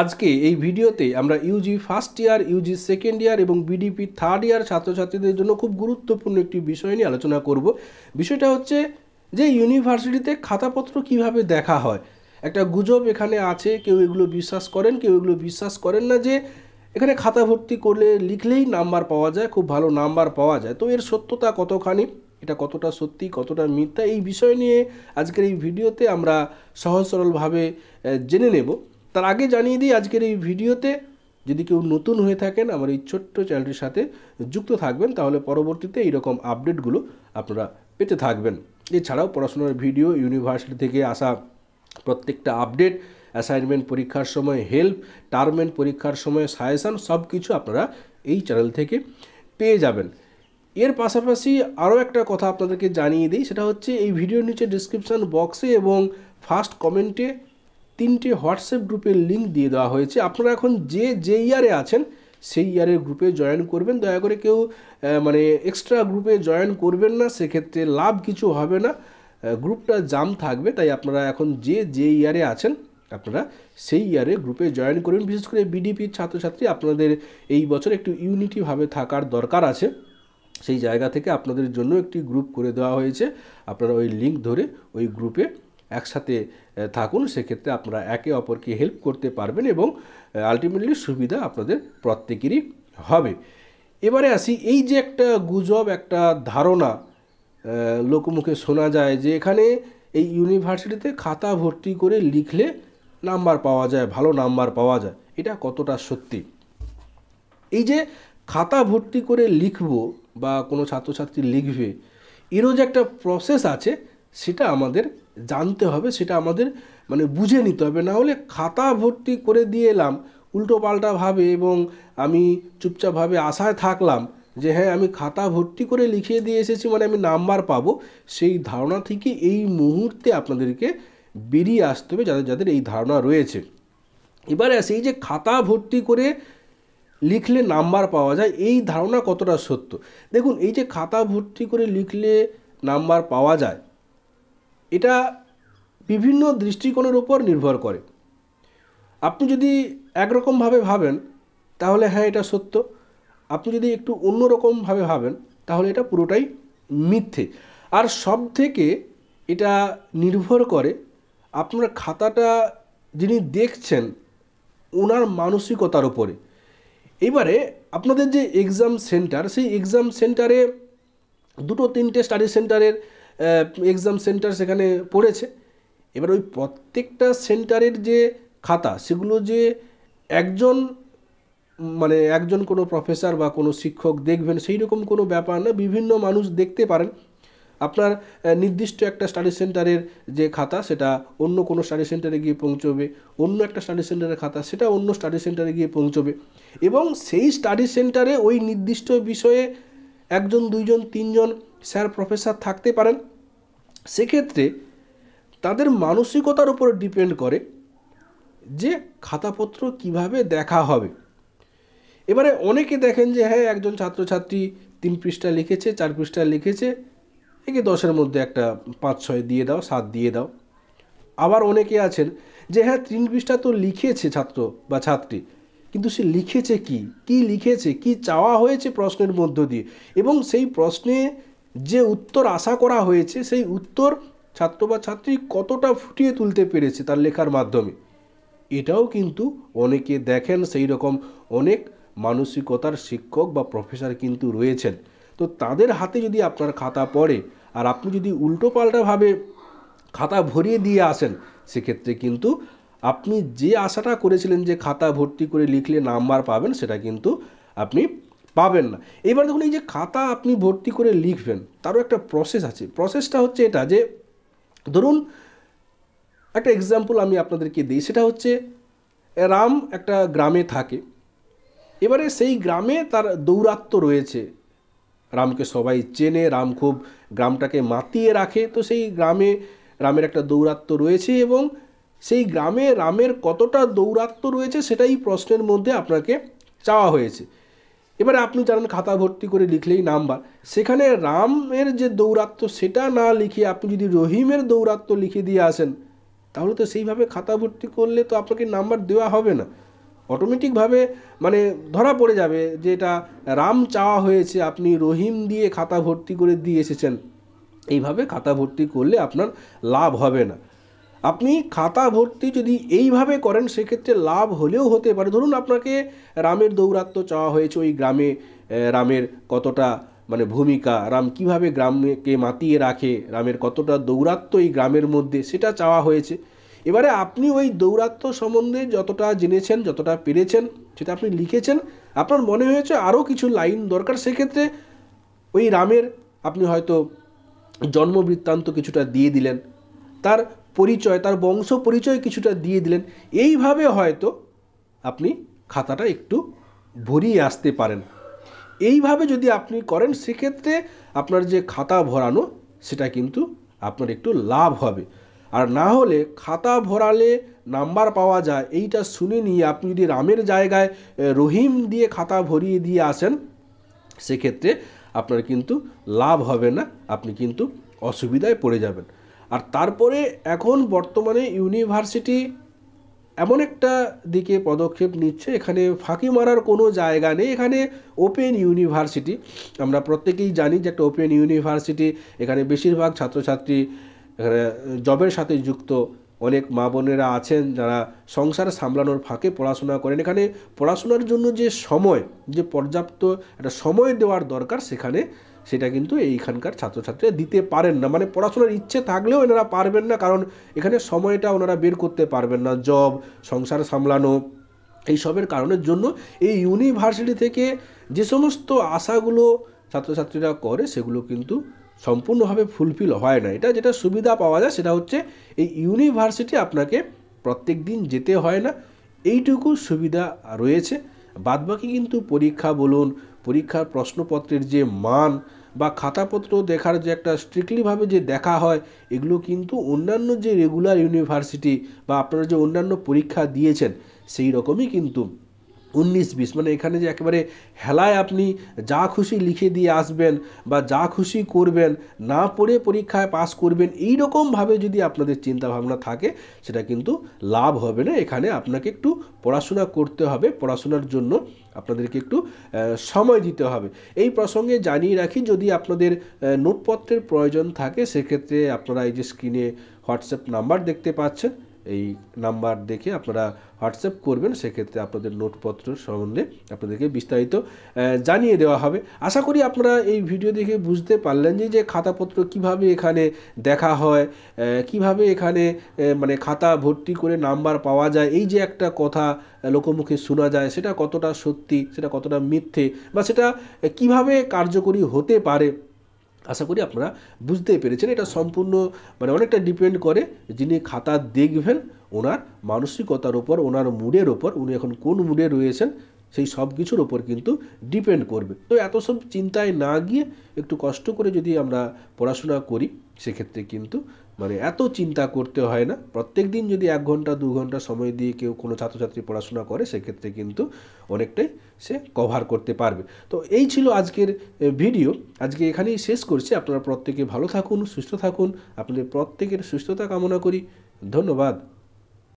আজকে এই ভিডিওতে আমরা UG first year UG second year এবং বিডিপি থার্ড ইয়ার ছাত্রছাত্রীদের জন্য খুব গুরুত্বপূর্ণ একটি বিষয় নিয়ে আলোচনা করব বিষয়টা হচ্ছে যে ইউনিভার্সিটিতে খাতাপত্র কিভাবে দেখা হয় একটা গুজব এখানে আছে কেউ এগুলো বিশ্বাস করেন কেউ এগুলো বিশ্বাস করেন না যে এখানে খাতা ভর্তি করলে লিখলেই নাম্বার পাওয়া যায় খুব ভালো নাম্বার পাওয়া যায় তো এর সত্যতা কতখানি এটা কতটা সত্যি কতটা মিথ্যা এই বিষয় নিয়ে আজকের এই ভিডিওতে আমরা সহজ সরলভাবে জেনে নেব তার আগে জানিয়ে দিই আজকের এই ভিডিওতে যদি কেউ নতুন হয়ে থাকেন আমার এই ছোট্ট চ্যানেলটির সাথে যুক্ত থাকবেন তাহলে পরবর্তীতে এইরকম আপডেটগুলো আপনারা পেতে থাকবেন এছাড়াও পড়াশোনার ভিডিও ইউনিভার্সিটি থেকে আসা প্রত্যেকটা আপডেট অ্যাসাইনমেন্ট পরীক্ষার সময় হেল্প টার্মেন্ট পরীক্ষার সময় সাজেশান সব কিছু আপনারা এই চ্যানেল থেকে পেয়ে যাবেন এর পাশাপাশি আরও একটা কথা আপনাদেরকে জানিয়ে দিই সেটা হচ্ছে এই ভিডিওর নিচে ডিসক্রিপশান বক্সে এবং ফার্স্ট কমেন্টে তিনটে হোয়াটসঅ্যাপ গ্রুপের লিঙ্ক দিয়ে দেওয়া হয়েছে আপনারা এখন যে যে ইয়ারে আছেন সেই ইয়ারের গ্রুপে জয়েন করবেন দয়া করে কেউ মানে এক্সট্রা গ্রুপে জয়েন করবেন না সেক্ষেত্রে লাভ কিছু হবে না গ্রুপটা জাম থাকবে তাই আপনারা এখন যে যে ইয়ারে আছেন আপনারা সেই ইয়ারে গ্রুপে জয়েন করবেন বিশেষ করে বিডিপির ছাত্রছাত্রী আপনাদের এই বছর একটু ইউনিটিভাবে থাকার দরকার আছে সেই জায়গা থেকে আপনাদের জন্য একটি গ্রুপ করে দেওয়া হয়েছে আপনারা ওই লিঙ্ক ধরে ওই গ্রুপে একসাথে থাকুন সেক্ষেত্রে আপনারা একে অপরকে হেল্প করতে পারবেন এবং আলটিমেটলি সুবিধা আপনাদের প্রত্যেকেরই হবে এবারে আসি এই যে একটা গুজব একটা ধারণা লোকমুখে শোনা যায় যে এখানে এই ইউনিভার্সিটিতে খাতা ভর্তি করে লিখলে নাম্বার পাওয়া যায় ভালো নাম্বার পাওয়া যায় এটা কতটা সত্যি এই যে খাতা ভর্তি করে লিখব বা কোনো ছাত্রছাত্রী লিখবে এরও যে একটা প্রসেস আছে সেটা আমাদের জানতে হবে সেটা আমাদের মানে বুঝে নিতে হবে না হলে খাতা ভর্তি করে দিয়ে এলাম উল্টোপাল্টাভাবে এবং আমি চুপচাপভাবে আশায় থাকলাম যে হ্যাঁ আমি খাতা ভর্তি করে লিখিয়ে দিয়ে এসেছি মানে আমি নাম্বার পাবো সেই ধারণা থেকে এই মুহূর্তে আপনাদেরকে বেরিয়ে আসতে হবে যাদের যাদের এই ধারণা রয়েছে এবারে সেই যে খাতা ভর্তি করে লিখলে নাম্বার পাওয়া যায় এই ধারণা কতটা সত্য দেখুন এই যে খাতা ভর্তি করে লিখলে নাম্বার পাওয়া যায় এটা বিভিন্ন দৃষ্টিকোণের উপর নির্ভর করে আপনি যদি একরকমভাবে ভাবেন তাহলে হ্যাঁ এটা সত্য আপনি যদি একটু অন্যরকমভাবে ভাবেন তাহলে এটা পুরোটাই মিথ্যে আর সব থেকে এটা নির্ভর করে আপনার খাতাটা যিনি দেখছেন ওনার মানসিকতার উপরে এবারে আপনাদের যে এক্সাম সেন্টার সেই এক্সাম সেন্টারে দুটো তিনটে স্টাডি সেন্টারের এক্সাম সেন্টার সেখানে পড়েছে এবার ওই প্রত্যেকটা সেন্টারের যে খাতা সেগুলো যে একজন মানে একজন কোনো প্রফেসর বা কোনো শিক্ষক দেখবেন সেই রকম কোনো ব্যাপার না বিভিন্ন মানুষ দেখতে পারেন আপনার নির্দিষ্ট একটা স্টাডি সেন্টারের যে খাতা সেটা অন্য কোনো স্টাডি সেন্টারে গিয়ে পৌঁছবে অন্য একটা স্টাডি সেন্টারের খাতা সেটা অন্য স্টাডি সেন্টারে গিয়ে পৌঁছবে এবং সেই স্টাডি সেন্টারে ওই নির্দিষ্ট বিষয়ে একজন দুইজন তিনজন স্যার প্রফেসর থাকতে পারেন সেক্ষেত্রে তাদের মানসিকতার উপর ডিপেন্ড করে যে খাতাপত্র কিভাবে দেখা হবে এবারে অনেকে দেখেন যে হ্যাঁ একজন ছাত্রছাত্রী তিন পৃষ্ঠা লিখেছে চার পৃষ্ঠা লিখেছে একে দশের মধ্যে একটা পাঁচ ছয় দিয়ে দাও সাত দিয়ে দাও আবার অনেকে আছেন যে হ্যাঁ তিন পৃষ্ঠা তো লিখেছে ছাত্র বা ছাত্রী কিন্তু সে লিখেছে কি কি লিখেছে কি চাওয়া হয়েছে প্রশ্নের মধ্য দিয়ে এবং সেই প্রশ্নে যে উত্তর আশা করা হয়েছে সেই উত্তর ছাত্র বা ছাত্রী কতটা ফুটিয়ে তুলতে পেরেছে তার লেখার মাধ্যমে এটাও কিন্তু অনেকে দেখেন সেই রকম অনেক মানসিকতার শিক্ষক বা প্রফেসর কিন্তু রয়েছেন তো তাদের হাতে যদি আপনার খাতা পড়ে আর আপনি যদি উল্টো পাল্টাভাবে খাতা ভরিয়ে দিয়ে আসেন সেক্ষেত্রে কিন্তু আপনি যে আশাটা করেছিলেন যে খাতা ভর্তি করে লিখলে নাম্বার পাবেন সেটা কিন্তু আপনি পাবেন না এবার দেখুন এই যে খাতা আপনি ভর্তি করে লিখবেন তারও একটা প্রসেস আছে প্রসেসটা হচ্ছে এটা যে ধরুন একটা এক্সাম্পল আমি আপনাদেরকে দিই সেটা হচ্ছে রাম একটা গ্রামে থাকে এবারে সেই গ্রামে তার দৌরাত্ম রয়েছে রামকে সবাই চেনে রাম খুব গ্রামটাকে মাতিয়ে রাখে তো সেই গ্রামে রামের একটা দৌরাত্ম রয়েছে এবং সেই গ্রামে রামের কতটা দৌরাত্ম রয়েছে সেটাই প্রশ্নের মধ্যে আপনাকে চাওয়া হয়েছে এবারে আপনি জানেন খাতা ভর্তি করে লিখলেই নাম্বার সেখানে রামের যে দৌরাত্ম সেটা না লিখে আপনি যদি রহিমের দৌরাত্ম লিখে দিয়ে আসেন তাহলে তো সেইভাবে খাতা ভর্তি করলে তো আপনাকে নাম্বার দেওয়া হবে না অটোমেটিকভাবে মানে ধরা পড়ে যাবে যে এটা রাম চাওয়া হয়েছে আপনি রহিম দিয়ে খাতা ভর্তি করে দিয়ে এসেছেন এইভাবে খাতা ভর্তি করলে আপনার লাভ হবে না আপনি খাতা ভর্তি যদি এইভাবে করেন সেক্ষেত্রে লাভ হলেও হতে পারে ধরুন আপনাকে রামের দৌরাত্ম চাওয়া হয়েছে ওই গ্রামে রামের কতটা মানে ভূমিকা রাম কিভাবে গ্রামকে মাতিয়ে রাখে রামের কতটা দৌরাত্ম এই গ্রামের মধ্যে সেটা চাওয়া হয়েছে এবারে আপনি ওই দৌরাত্ম সম্বন্ধে যতটা জেনেছেন যতটা পেরেছেন সেটা আপনি লিখেছেন আপনার মনে হয়েছে আরও কিছু লাইন দরকার সেক্ষেত্রে ওই রামের আপনি হয়তো জন্ম বৃত্তান্ত কিছুটা দিয়ে দিলেন তার পরিচয় তার বংশ পরিচয় কিছুটা দিয়ে দিলেন এইভাবে হয়তো আপনি খাতাটা একটু ভরিয়ে আসতে পারেন এইভাবে যদি আপনি করেন সেক্ষেত্রে আপনার যে খাতা ভরানো সেটা কিন্তু আপনার একটু লাভ হবে আর না হলে খাতা ভরালে নাম্বার পাওয়া যায় এইটা শুনে নিয়ে আপনি যদি রামের জায়গায় রহিম দিয়ে খাতা ভরিয়ে দিয়ে আসেন সেক্ষেত্রে আপনার কিন্তু লাভ হবে না আপনি কিন্তু অসুবিধায় পড়ে যাবেন আর তারপরে এখন বর্তমানে ইউনিভার্সিটি এমন একটা দিকে পদক্ষেপ নিচ্ছে এখানে ফাঁকি মারার কোনো জায়গা নেই এখানে ওপেন ইউনিভার্সিটি আমরা প্রত্যেকেই জানি যে একটা ওপেন ইউনিভার্সিটি এখানে বেশিরভাগ ছাত্রছাত্রী এখানে জবের সাথে যুক্ত অনেক মা বোনেরা আছেন যারা সংসার সামলানোর ফাঁকে পড়াশোনা করেন এখানে পড়াশোনার জন্য যে সময় যে পর্যাপ্ত একটা সময় দেওয়ার দরকার সেখানে সেটা কিন্তু এইখানকার ছাত্রছাত্রীরা দিতে পারেন না মানে পড়াশোনার ইচ্ছে থাকলেও এনারা পারবেন না কারণ এখানে সময়টা ওনারা বের করতে পারবেন না জব সংসার সামলানো এইসবের কারণের জন্য এই ইউনিভার্সিটি থেকে যে সমস্ত আশাগুলো ছাত্রছাত্রীরা করে সেগুলো কিন্তু সম্পূর্ণভাবে ফুলফিল হয় না এটা যেটা সুবিধা পাওয়া যায় সেটা হচ্ছে এই ইউনিভার্সিটি আপনাকে প্রত্যেক দিন যেতে হয় না এইটুকু সুবিধা রয়েছে বাদবাকি কিন্তু পরীক্ষা বলুন পরীক্ষার প্রশ্নপত্রের যে মান বা খাতাপত্র দেখার যে একটা স্ট্রিক্টলিভাবে যে দেখা হয় এগুলো কিন্তু অন্যান্য যে রেগুলার ইউনিভার্সিটি বা আপনারা যে অন্যান্য পরীক্ষা দিয়েছেন সেই রকমই কিন্তু উনিশ বিশ মানে এখানে যে একেবারে হেলায় আপনি যা খুশি লিখে দিয়ে আসবেন বা যা খুশি করবেন না পড়ে পরীক্ষায় পাস করবেন এই রকমভাবে যদি আপনাদের চিন্তাভাবনা থাকে সেটা কিন্তু লাভ হবে না এখানে আপনাকে একটু পড়াশোনা করতে হবে পড়াশোনার জন্য আপনাদেরকে একটু সময় দিতে হবে এই প্রসঙ্গে জানিয়ে রাখি যদি আপনাদের নোটপত্রের প্রয়োজন থাকে সেক্ষেত্রে আপনারা এই যে স্ক্রিনে হোয়াটসঅ্যাপ নাম্বার দেখতে পাচ্ছেন এই নাম্বার দেখে আপনারা হোয়াটসঅ্যাপ করবেন সেক্ষেত্রে আপনাদের নোটপত্র সম্বন্ধে আপনাদেরকে বিস্তারিত জানিয়ে দেওয়া হবে আশা করি আপনারা এই ভিডিও দেখে বুঝতে পারলেন যে যে খাতাপত্র কিভাবে এখানে দেখা হয় কিভাবে এখানে মানে খাতা ভর্তি করে নাম্বার পাওয়া যায় এই যে একটা কথা লোকমুখে শোনা যায় সেটা কতটা সত্যি সেটা কতটা মিথ্যে বা সেটা কিভাবে কার্যকরী হতে পারে আশা করি আপনারা বুঝতেই পেরেছেন এটা সম্পূর্ণ মানে অনেকটা ডিপেন্ড করে যিনি খাতা দেখবেন ওনার মানসিকতার ওপর ওনার মুডের ওপর উনি এখন কোন মুডে রয়েছেন সেই সব কিছুর ওপর কিন্তু ডিপেন্ড করবে তো এত সব চিন্তায় না গিয়ে একটু কষ্ট করে যদি আমরা পড়াশোনা করি সেক্ষেত্রে কিন্তু মানে এত চিন্তা করতে হয় না প্রত্যেক দিন যদি এক ঘন্টা দু ঘন্টা সময় দিয়ে কেউ কোনো ছাত্রছাত্রী পড়াশোনা করে সেক্ষেত্রে কিন্তু অনেকটাই সে কভার করতে পারবে তো এই ছিল আজকের ভিডিও আজকে এখানেই শেষ করছি আপনারা প্রত্যেকে ভালো থাকুন সুস্থ থাকুন আপনাদের প্রত্যেকের সুস্থতা কামনা করি ধন্যবাদ